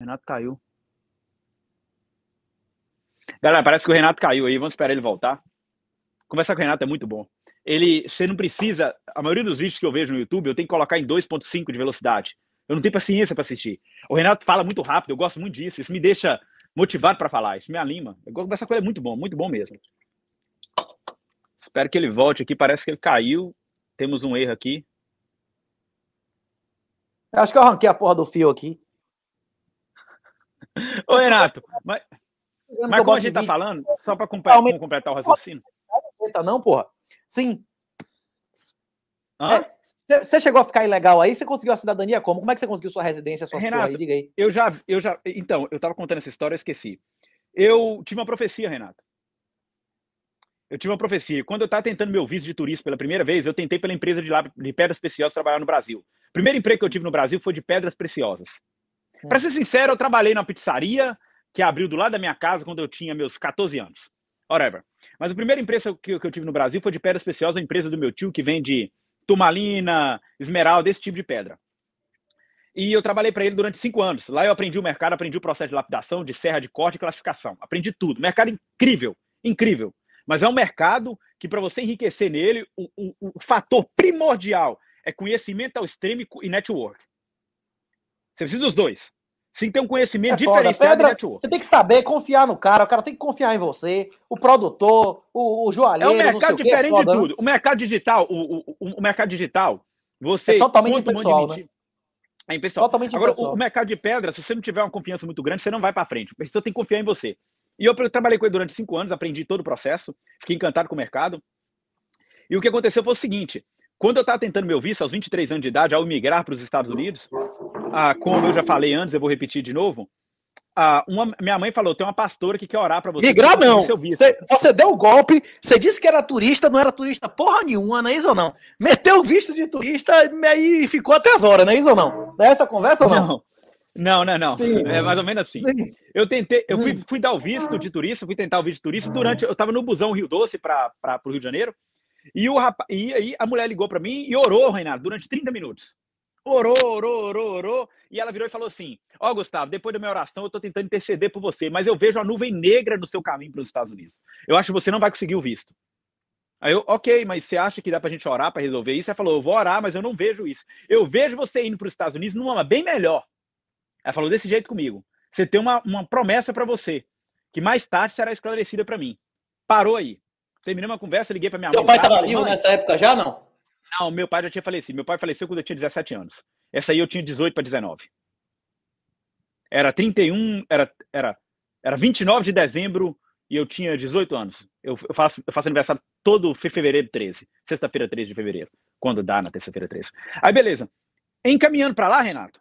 Renato caiu. Galera, parece que o Renato caiu aí. Vamos esperar ele voltar. Conversar com o Renato é muito bom. Ele, você não precisa. A maioria dos vídeos que eu vejo no YouTube, eu tenho que colocar em 2.5 de velocidade. Eu não tenho paciência para assistir. O Renato fala muito rápido, eu gosto muito disso. Isso me deixa motivado para falar, isso me anima. Eu gosto dessa coisa, é muito bom, muito bom mesmo. Espero que ele volte aqui. Parece que ele caiu. Temos um erro aqui. Eu acho que eu arranquei a porra do fio aqui. Ô, Renato, mas, mas como a gente tá falando, só para completar, completar o raciocínio. Não, porra. Sim. Você é, chegou a ficar ilegal aí? Você conseguiu a cidadania como? Como é que você conseguiu sua residência, sua Renato, aí? Diga aí. Eu já, eu já. Então, eu tava contando essa história, eu esqueci. Eu tive uma profecia, Renato. Eu tive uma profecia. Quando eu tava tentando meu visto de turista pela primeira vez, eu tentei pela empresa de, lá, de pedras preciosas trabalhar no Brasil. O primeiro emprego que eu tive no Brasil foi de pedras preciosas. Para é. ser sincero, eu trabalhei na pizzaria que abriu do lado da minha casa quando eu tinha meus 14 anos. Whatever. Mas a primeira empresa que eu tive no Brasil foi de pedra preciosas, a empresa do meu tio que vende turmalina, esmeralda, esse tipo de pedra. E eu trabalhei para ele durante cinco anos. Lá eu aprendi o mercado, aprendi o processo de lapidação, de serra, de corte, e classificação. Aprendi tudo. Mercado incrível, incrível. Mas é um mercado que, para você enriquecer nele, o, o, o fator primordial é conhecimento ao extremo e network. Você precisa dos dois. Você tem que ter um conhecimento é diferenciado Pedro, Você tem que saber confiar no cara, o cara tem que confiar em você, o produtor, o, o joalheiro. É um mercado diferente quê, de né? tudo. O mercado digital, o, o, o mercado digital, você. É totalmente impessoal, um né? É impessoal. Totalmente Agora, impessoal. O, mercado de pedra, se você não tiver uma confiança muito grande, você não vai para frente. Você tem que confiar em você. E eu trabalhei com ele durante cinco anos, aprendi todo o processo, fiquei encantado com o mercado. E o que aconteceu foi o seguinte: quando eu estava tentando meu visto aos 23 anos de idade, ao migrar para os Estados Unidos, ah, como eu já falei antes, eu vou repetir de novo. Ah, uma, minha mãe falou: tem uma pastora que quer orar para você. Migrar não. Você, você deu o um golpe, você disse que era turista, não era turista porra nenhuma, não é isso ou não? Meteu o visto de turista e ficou até as horas, não é isso ou não? É essa conversa ou não? Não, não, não. não. Sim. É mais ou menos assim. Sim. Eu tentei, eu fui, hum. fui, dar o visto de turista, fui tentar o visto de turista durante. Eu tava no busão Rio Doce para o Rio de Janeiro. E, o rapa, e aí a mulher ligou para mim e orou, Reinaldo, durante 30 minutos orou, orou, orou, orou, e ela virou e falou assim: Ó, oh, Gustavo, depois da minha oração, eu estou tentando interceder por você, mas eu vejo a nuvem negra no seu caminho para os Estados Unidos. Eu acho que você não vai conseguir o visto. Aí eu, ok, mas você acha que dá para a gente orar para resolver isso? Ela falou: Eu vou orar, mas eu não vejo isso. Eu vejo você indo para os Estados Unidos numa bem melhor. Ela falou desse jeito comigo. Você tem uma, uma promessa para você, que mais tarde será esclarecida para mim. Parou aí. Terminei uma conversa, liguei para minha Seu mãe. Seu pai estava vivo nessa época já, não? Não, meu pai já tinha falecido. Meu pai faleceu quando eu tinha 17 anos. Essa aí eu tinha 18 para 19. Era 31, era, era, era 29 de dezembro e eu tinha 18 anos. Eu, eu faço, eu faço aniversário todo fevereiro 13, sexta-feira 13 de fevereiro, quando dá na terça-feira 13. Aí beleza. Encaminhando para lá, Renato,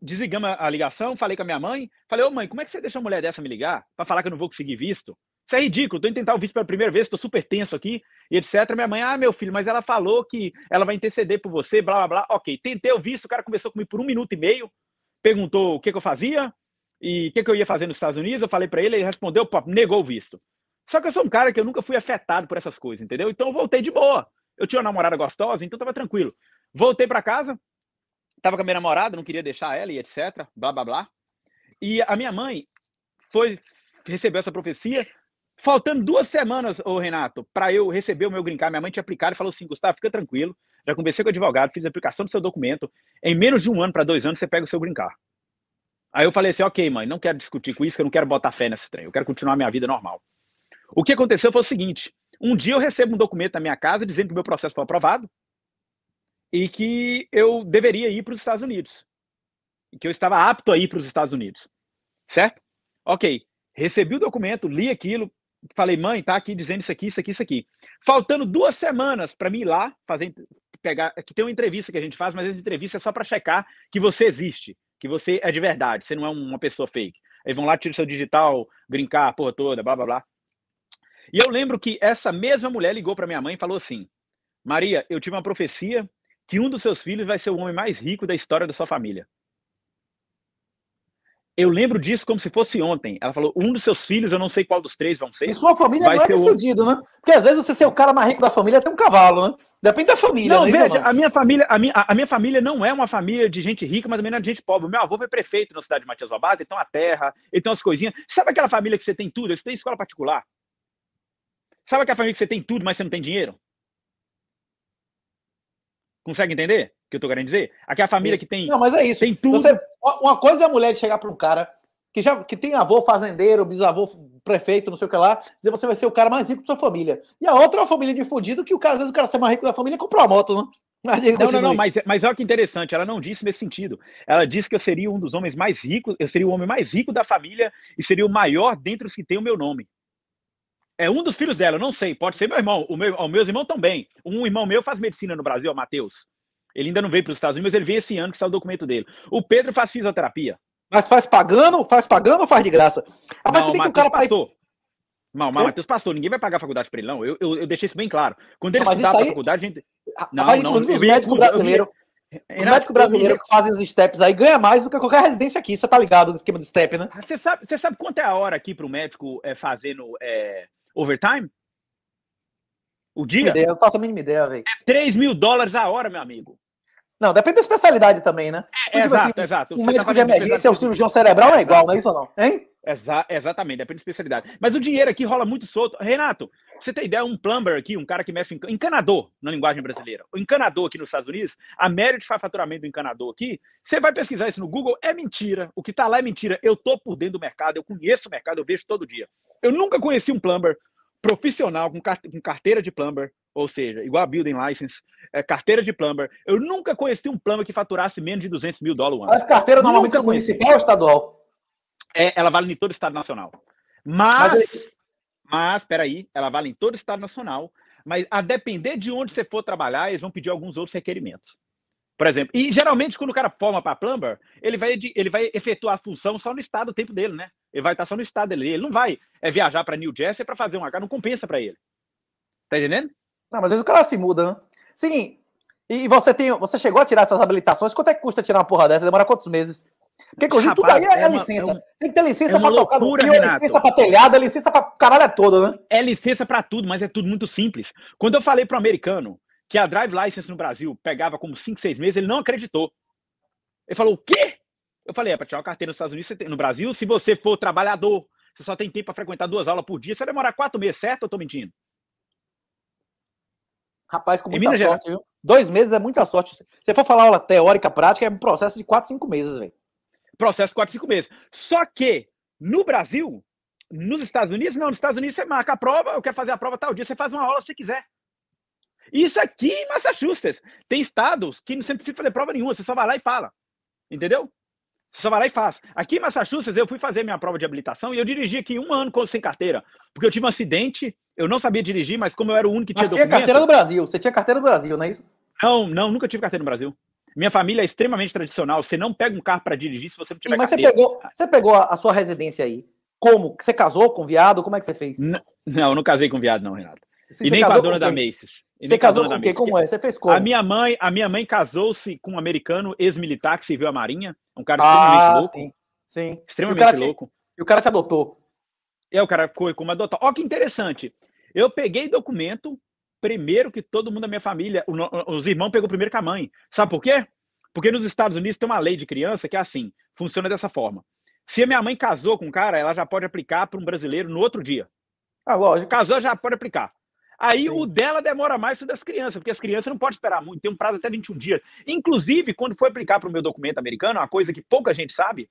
desligamos a ligação, falei com a minha mãe, falei, ô mãe, como é que você deixa uma mulher dessa me ligar para falar que eu não vou conseguir visto? Isso é ridículo, tô tentar o visto pela primeira vez, tô super tenso aqui, e etc. Minha mãe, ah, meu filho, mas ela falou que ela vai interceder por você, blá, blá, blá. Ok, tentei o visto, o cara conversou comigo por um minuto e meio, perguntou o que, que eu fazia e o que, que eu ia fazer nos Estados Unidos. Eu falei para ele, ele respondeu, pô, negou o visto. Só que eu sou um cara que eu nunca fui afetado por essas coisas, entendeu? Então eu voltei de boa. Eu tinha uma namorada gostosa, então tava tranquilo. Voltei para casa, tava com a minha namorada, não queria deixar ela e etc, blá, blá, blá. E a minha mãe foi receber essa profecia, Faltando duas semanas, ô Renato, para eu receber o meu green minha mãe tinha aplicado e falou assim: Gustavo, fica tranquilo. Já conversei com o advogado, fiz a aplicação do seu documento. Em menos de um ano para dois anos, você pega o seu brincar. Aí eu falei assim: ok, mãe, não quero discutir com isso, eu não quero botar fé nesse trem, eu quero continuar minha vida normal. O que aconteceu foi o seguinte: um dia eu recebo um documento na minha casa dizendo que o meu processo foi aprovado e que eu deveria ir para os Estados Unidos. E que eu estava apto a ir para os Estados Unidos. Certo? Ok. Recebi o documento, li aquilo, falei, mãe, tá aqui dizendo isso aqui, isso aqui, isso aqui. Faltando duas semanas para mim ir lá fazer, pegar, que tem uma entrevista que a gente faz, mas essa entrevista é só para checar que você existe, que você é de verdade, você não é uma pessoa fake. Aí vão lá, tiram seu digital, brincar, a porra toda, blá, blá, blá. E eu lembro que essa mesma mulher ligou para minha mãe e falou assim, Maria, eu tive uma profecia que um dos seus filhos vai ser o homem mais rico da história da sua família. Eu lembro disso como se fosse ontem. Ela falou: um dos seus filhos, eu não sei qual dos três, vão ser. E sua família vai não é ser é fudido, né? Porque às vezes você ser o cara mais rico da família é tem um cavalo, né? Depende da família. Não, né? veja, a minha família, a minha, a minha família não é uma família de gente rica, mas também não é de gente pobre. Meu avô foi prefeito na cidade de Matias Lobato, então a terra, então as coisinhas. Sabe aquela família que você tem tudo? Você tem escola particular? Sabe aquela família que você tem tudo, mas você não tem dinheiro? Consegue entender o que eu tô querendo dizer? Aqui é a família isso. que tem. Não, mas é isso. Tem tudo. Você, uma coisa é a mulher chegar para um cara que já que tem avô fazendeiro, bisavô prefeito, não sei o que lá, dizer você vai ser o cara mais rico da sua família. E a outra é uma família de fudido que o cara, às vezes, o cara ser mais rico da família comprou a moto, né? não, não, não, mas, é, mas olha que interessante, ela não disse nesse sentido. Ela disse que eu seria um dos homens mais ricos, eu seria o homem mais rico da família e seria o maior dentre os que tem o meu nome. É um dos filhos dela, eu não sei, pode ser meu irmão. O meu, os meus irmãos também. Um irmão meu faz medicina no Brasil, é o Matheus. Ele ainda não veio para os Estados Unidos, mas ele veio esse ano que está o documento dele. O Pedro faz fisioterapia. Mas faz pagando? Faz pagando ou faz de graça? Ah, mas não, se bem que o cara passou. Pra... Não, mas o Matheus passou, ninguém vai pagar a faculdade para ele, não. Eu, eu, eu, deixei isso bem claro. Quando ele estudava aí... a faculdade, a gente. Ah, não, mas, inclusive, não, os médicos brasileiros. Os médicos brasileiros que fazem os steps aí ganha mais do que qualquer residência aqui. Você tá ligado no esquema de step, né? Ah, você sabe, você sabe quanto é a hora aqui para o médico é, fazendo é, overtime? O dia? Ideia, eu faço a mínima ideia, velho. É 3 mil dólares a hora, meu amigo. Não, depende da especialidade também, né? É, tipo, tipo exato, assim, exato. Um tá médico de emergência, o cirurgião cerebral não é igual, não é isso ou não? Hein? Exa exatamente, depende da especialidade. Mas o dinheiro aqui rola muito solto. Renato, você tem ideia? Um plumber aqui, um cara que mexe em encanador, na linguagem brasileira. O encanador aqui nos Estados Unidos, a média de faturamento do encanador aqui, você vai pesquisar isso no Google, é mentira. O que está lá é mentira. Eu estou por dentro do mercado, eu conheço o mercado, eu vejo todo dia. Eu nunca conheci um plumber profissional com, com carteira de plumber, ou seja, igual a building license, é, carteira de plumber. Eu nunca conheci um plumber que faturasse menos de 200 mil dólares ano. Mas carteira normalmente é municipal ou estadual? É, ela vale em todo o Estado Nacional. Mas, mas, é mas, peraí, ela vale em todo o Estado Nacional, mas a depender de onde você for trabalhar, eles vão pedir alguns outros requerimentos. Por exemplo, e geralmente quando o cara forma para plumber, ele vai, ele vai efetuar a função só no estado do tempo dele, né? Ele vai estar só no estado dele. Ele não vai é, viajar para New Jersey para fazer um H, não compensa para ele. Tá entendendo? Não, mas às vezes o cara se muda, né? Sim, e você tem, você chegou a tirar essas habilitações? Quanto é que custa tirar uma porra dessa? Demora quantos meses? Porque, inclusive, Rapaz, tudo aí é, é uma, licença. É tem que ter licença é pra loucura, tocar no fio, Renato. licença pra telhado, licença pra caralho é todo, né? É licença pra tudo, mas é tudo muito simples. Quando eu falei pro americano que a drive license no Brasil pegava como 5, 6 meses, ele não acreditou. Ele falou, o quê? Eu falei, é pra tirar uma carteira nos Estados Unidos, tem, no Brasil, se você for trabalhador, você só tem tempo pra frequentar duas aulas por dia, você vai demorar quatro meses, certo? Eu tô mentindo. Rapaz, com muita sorte, Gerais... viu? Dois meses é muita sorte. Se você for falar aula teórica, prática, é um processo de quatro, cinco meses, velho processo 4, 5 meses. Só que no Brasil, nos Estados Unidos, não, nos Estados Unidos você marca a prova, eu quero fazer a prova tal dia, você faz uma aula se quiser. Isso aqui em Massachusetts. Tem estados que você não precisa fazer prova nenhuma, você só vai lá e fala. Entendeu? Você só vai lá e faz. Aqui em Massachusetts, eu fui fazer minha prova de habilitação e eu dirigi aqui um ano sem carteira. Porque eu tive um acidente, eu não sabia dirigir, mas como eu era o único que tinha. Mas tinha documento, carteira no Brasil, você tinha carteira no Brasil, não é isso? Não, não, nunca tive carteira no Brasil. Minha família é extremamente tradicional. Você não pega um carro para dirigir se você não tiver Sim, mas carteira. Você pegou, você pegou a sua residência aí. Como? Você casou com viado? Como é que você fez? Não, não não casei com viado, não, Renato. e nem com a dona da Macy's. E você casou com quem? Como é? Você fez como? A minha mãe, a minha mãe casou-se com um americano ex-militar que serviu à Marinha, um cara ah, extremamente ah, louco. Sim, sim. Extremamente e louco. e o cara te adotou. É, o cara foi como adotar. Ó, que interessante. Eu peguei documento primeiro que todo mundo da minha família. os irmãos pegou primeiro com a mãe. Sabe por quê? Porque nos Estados Unidos tem uma lei de criança que é assim, funciona dessa forma. Se a minha mãe casou com um cara, ela já pode aplicar para um brasileiro no outro dia. Ah, lógico. Casou, já pode aplicar. Aí Sim. o dela demora mais que o das crianças, porque as crianças não podem esperar muito, tem um prazo até 21 dias. Inclusive, quando foi aplicar para o meu documento americano, uma coisa que pouca gente sabe,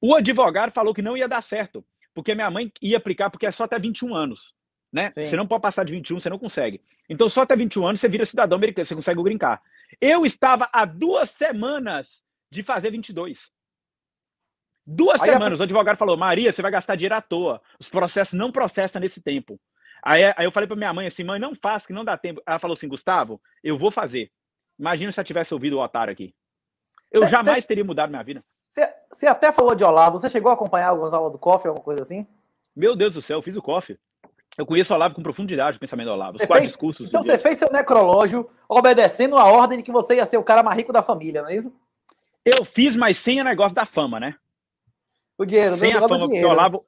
o advogado falou que não ia dar certo, porque minha mãe ia aplicar porque é só até 21 anos. Né? Sim. Você não pode passar de 21, você não consegue. Então, só até 21 anos você vira cidadão americano, você consegue brincar. Eu estava há duas semanas de fazer 22. Duas Aí semanas, a... o advogado falou: Maria, você vai gastar dinheiro à toa. Os processos não processam nesse tempo. Aí, aí eu falei para minha mãe assim: mãe, não faz, que não dá tempo. Ela falou assim: Gustavo, eu vou fazer. Imagina se eu tivesse ouvido o otário aqui. Eu cê, jamais cê... teria mudado minha vida. Você até falou de Olavo. Você chegou a acompanhar algumas aulas do Coffee, alguma coisa assim? Meu Deus do céu, eu fiz o Coffee. Eu conheço o Olavo com profundidade, o pensamento do Olavo, os você quatro fez, discursos. Então você fez seu necrológio obedecendo a ordem de que você ia ser o cara mais rico da família, não é isso? Eu fiz, mas sem o negócio da fama, né? O dinheiro, sem a é fama, dinheiro. porque o né? Olavo,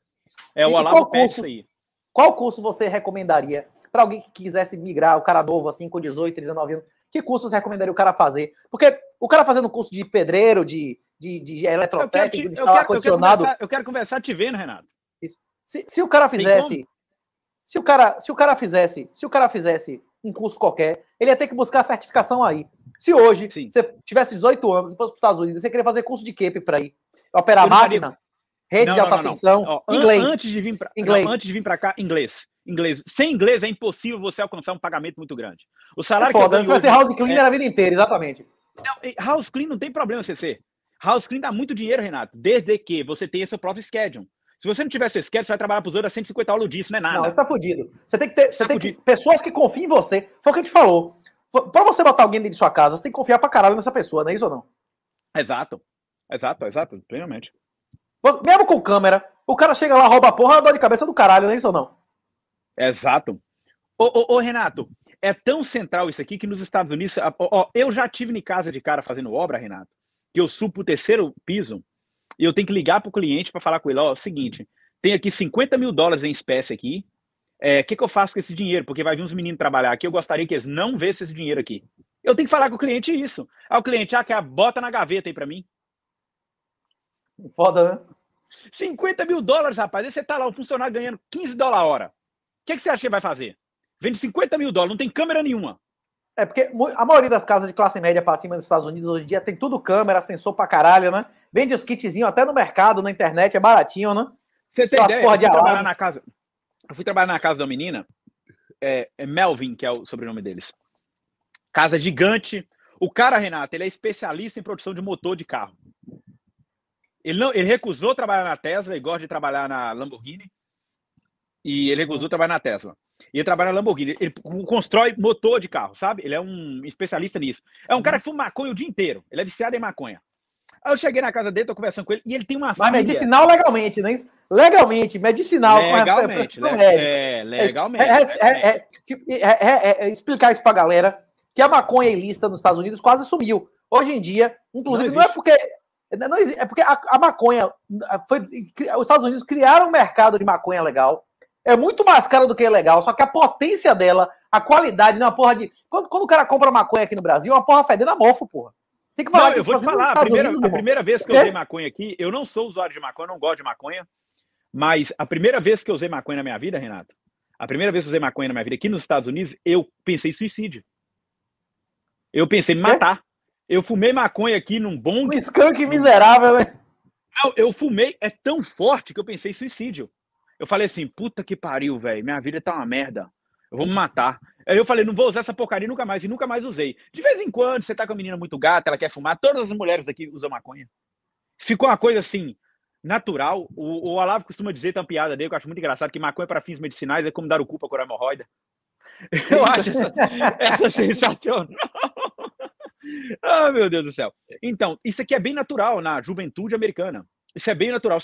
é, o Olavo pede curso, aí. Qual curso você recomendaria para alguém que quisesse migrar, o cara novo, assim, com 18, 19 anos? Que curso você recomendaria o cara fazer? Porque o cara fazendo curso de pedreiro, de, de, de eletrotécnico, de instalar ar-condicionado... Eu, eu, quero conversar te vendo, Renato. Se, se o cara fizesse se o cara, se o cara fizesse, se o cara fizesse um curso qualquer, ele ia ter que buscar a certificação aí. Se hoje Sim. você tivesse 18 anos e fosse para os Estados Unidos, você queria fazer curso de CAPE para ir, operar máquina, não, rede não, de alta não, tensão, Ó, inglês. Antes de vir para antes de vir para cá, inglês. Inglês. Sem inglês é impossível você alcançar um pagamento muito grande. O salário é foda, que você vai ser house cleaner é... a vida inteira, exatamente. house clean não tem problema você ser. House clean dá muito dinheiro, Renato, desde que você tenha seu próprio schedule. Se você não tiver seu schedule, você vai trabalhar para os outros 150 aulas disso, não é nada. Não, você tá fudido. Você tem que ter você tá tem que, pessoas que confiem em você. Foi o que a gente falou. Para você botar alguém dentro de sua casa, você tem que confiar pra caralho nessa pessoa, não é isso ou não? Exato. Exato, exato, plenamente. Mesmo com câmera, o cara chega lá, rouba a porra, é dá de cabeça do caralho, não é isso ou não? Exato. Ô, ô, ô Renato, é tão central isso aqui que nos Estados Unidos. Ó, ó, eu já tive em casa de cara fazendo obra, Renato, que eu subo o terceiro piso e eu tenho que ligar para o cliente para falar com ele, ó, é o seguinte, tem aqui 50 mil dólares em espécie aqui, o é, que, que eu faço com esse dinheiro? Porque vai vir uns meninos trabalhar aqui, eu gostaria que eles não vissem esse dinheiro aqui. Eu tenho que falar com o cliente isso. Aí o cliente, ah, quer, bota na gaveta aí para mim. Foda, né? 50 mil dólares, rapaz. Aí você tá lá, o funcionário ganhando 15 dólares a hora. O que, que você acha que vai fazer? Vende 50 mil dólares, não tem câmera nenhuma. É porque a maioria das casas de classe média para cima dos Estados Unidos hoje em dia tem tudo câmera, sensor pra caralho, né? Vende os kitzinhos até no mercado, na internet, é baratinho, né? Você tem ideia? Eu fui, trabalhar na casa, eu fui trabalhar na casa da menina, é, é Melvin, que é o sobrenome deles. Casa gigante. O cara, Renato, ele é especialista em produção de motor de carro. Ele, não, ele recusou trabalhar na Tesla e gosta de trabalhar na Lamborghini. E ele recusou trabalhar na Tesla. E ele trabalha na Lamborghini. Ele constrói motor de carro, sabe? Ele é um especialista nisso. É um uhum. cara que fuma maconha o dia inteiro. Ele é viciado em maconha. Aí eu cheguei na casa dele, tô conversando com ele, e ele tem uma Mas família. medicinal legalmente, né? Legalmente, medicinal. Legalmente, com a, né? a é é, é, é, é, legalmente. Tipo, é, explicar isso pra galera, que a maconha ilícita nos Estados Unidos quase sumiu. Hoje em dia, inclusive, não, não é porque... Não existe, é porque a, a maconha... Foi, os Estados Unidos criaram um mercado de maconha legal, é muito mais cara do que é legal, só que a potência dela, a qualidade, não é uma porra de. Quando, quando o cara compra maconha aqui no Brasil, é uma porra fedendo a mofo, porra. Tem que falar não, que eu vou te falar, a primeira, Unidos, a primeira vez que eu é? usei maconha aqui, eu não sou usuário de maconha, não gosto de maconha, mas a primeira vez que eu usei maconha na minha vida, Renato, a primeira vez que eu usei maconha na minha vida aqui nos Estados Unidos, eu pensei em suicídio. Eu pensei em é? matar. Eu fumei maconha aqui num bom. Um skunk miserável, mas. Né? Não, eu fumei, é tão forte que eu pensei em suicídio. Eu falei assim, puta que pariu, velho, minha vida tá uma merda. Eu vou me matar. Aí eu falei, não vou usar essa porcaria nunca mais, e nunca mais usei. De vez em quando, você tá com a menina muito gata, ela quer fumar, todas as mulheres aqui usam maconha. Ficou uma coisa assim, natural. O, o Olavo costuma dizer, tem uma piada dele, que eu acho muito engraçado, que maconha é para fins medicinais é como dar o cu pra curar hemorroida. Eu acho essa, essa sensacional. ah, meu Deus do céu. Então, isso aqui é bem natural na juventude americana. Isso é bem natural.